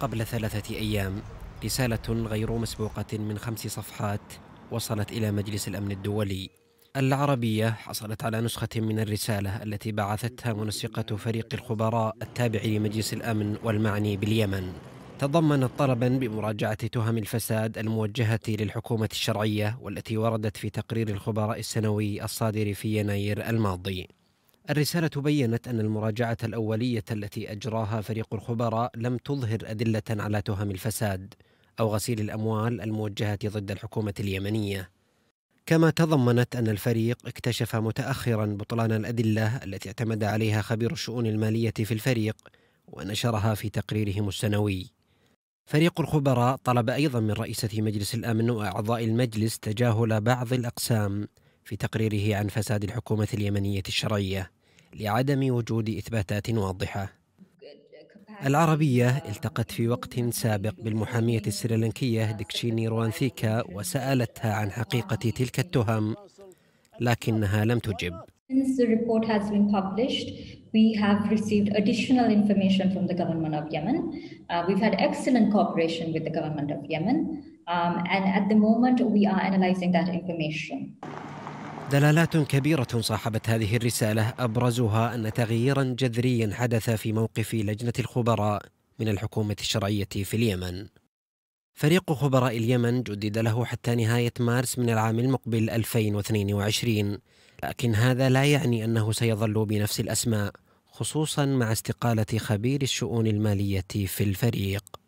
قبل ثلاثة أيام رسالة غير مسبوقة من خمس صفحات وصلت إلى مجلس الأمن الدولي العربية حصلت على نسخة من الرسالة التي بعثتها منسقة فريق الخبراء التابع لمجلس الأمن والمعني باليمن تضمنت طلبا بمراجعة تهم الفساد الموجهة للحكومة الشرعية والتي وردت في تقرير الخبراء السنوي الصادر في يناير الماضي الرسالة بينت أن المراجعة الأولية التي أجراها فريق الخبراء لم تظهر أدلة على تهم الفساد أو غسيل الأموال الموجهة ضد الحكومة اليمنية. كما تضمنت أن الفريق اكتشف متأخرا بطلان الأدلة التي اعتمد عليها خبير الشؤون المالية في الفريق ونشرها في تقريرهم السنوي. فريق الخبراء طلب أيضا من رئيسة مجلس الأمن وأعضاء المجلس تجاهل بعض الأقسام في تقريره عن فساد الحكومة اليمنية الشرعية لعدم وجود إثباتات واضحة العربية التقت في وقت سابق بالمحامية السريلانكية ديكشيني روانثيكا وسألتها عن حقيقة تلك التهم لكنها لم تجب Since the report has been published, we have received additional information from the government of Yemen. Uh, we've had excellent cooperation with the government of Yemen, um, and at the moment we are analyzing that information. دلالات كبيرة صاحبت هذه الرسالة أبرزها أن تغييرا جذريا حدث في موقف لجنة الخبراء من الحكومة الشرعية في اليمن. فريق خبراء اليمن جدد له حتى نهاية مارس من العام المقبل 2022 لكن هذا لا يعني أنه سيظل بنفس الأسماء خصوصا مع استقالة خبير الشؤون المالية في الفريق